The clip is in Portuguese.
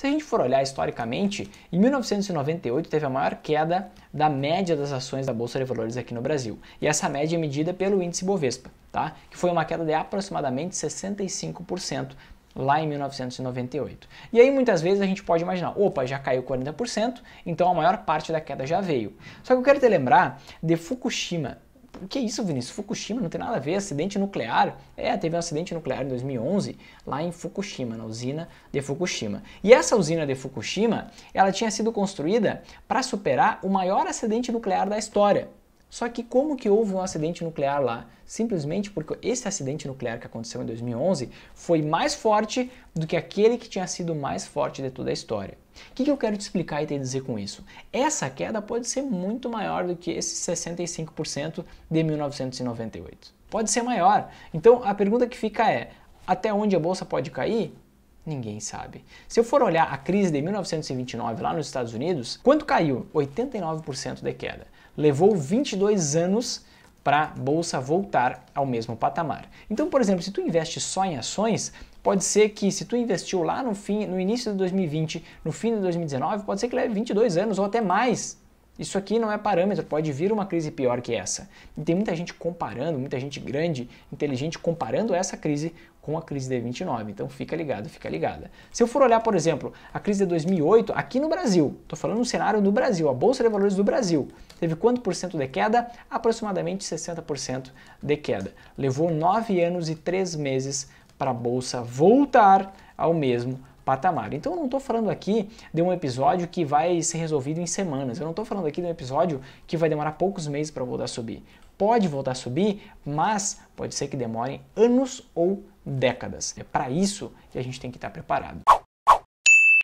Se a gente for olhar historicamente, em 1998 teve a maior queda da média das ações da Bolsa de Valores aqui no Brasil. E essa média é medida pelo índice Bovespa, tá? que foi uma queda de aproximadamente 65% lá em 1998. E aí muitas vezes a gente pode imaginar, opa, já caiu 40%, então a maior parte da queda já veio. Só que eu quero te lembrar de Fukushima, o que é isso, Vinícius? Fukushima não tem nada a ver, acidente nuclear. É, teve um acidente nuclear em 2011 lá em Fukushima, na usina de Fukushima. E essa usina de Fukushima, ela tinha sido construída para superar o maior acidente nuclear da história. Só que como que houve um acidente nuclear lá? Simplesmente porque esse acidente nuclear que aconteceu em 2011 foi mais forte do que aquele que tinha sido mais forte de toda a história. O que, que eu quero te explicar e te dizer com isso? Essa queda pode ser muito maior do que esse 65% de 1998. Pode ser maior. Então a pergunta que fica é: até onde a bolsa pode cair? Ninguém sabe. Se eu for olhar a crise de 1929 lá nos Estados Unidos, quanto caiu? 89% de queda. Levou 22 anos para a bolsa voltar ao mesmo patamar. Então, por exemplo, se tu investe só em ações, pode ser que se tu investiu lá no fim, no início de 2020, no fim de 2019, pode ser que leve 22 anos ou até mais isso aqui não é parâmetro, pode vir uma crise pior que essa. E tem muita gente comparando, muita gente grande, inteligente, comparando essa crise com a crise de 29. Então fica ligado, fica ligada. Se eu for olhar, por exemplo, a crise de 2008 aqui no Brasil, estou falando no cenário do Brasil, a Bolsa de Valores do Brasil, teve quanto por cento de queda? Aproximadamente 60% de queda. Levou nove anos e três meses para a Bolsa voltar ao mesmo patamar. Então eu não estou falando aqui de um episódio que vai ser resolvido em semanas, eu não estou falando aqui de um episódio que vai demorar poucos meses para voltar a subir. Pode voltar a subir, mas pode ser que demore anos ou décadas. É para isso que a gente tem que estar preparado.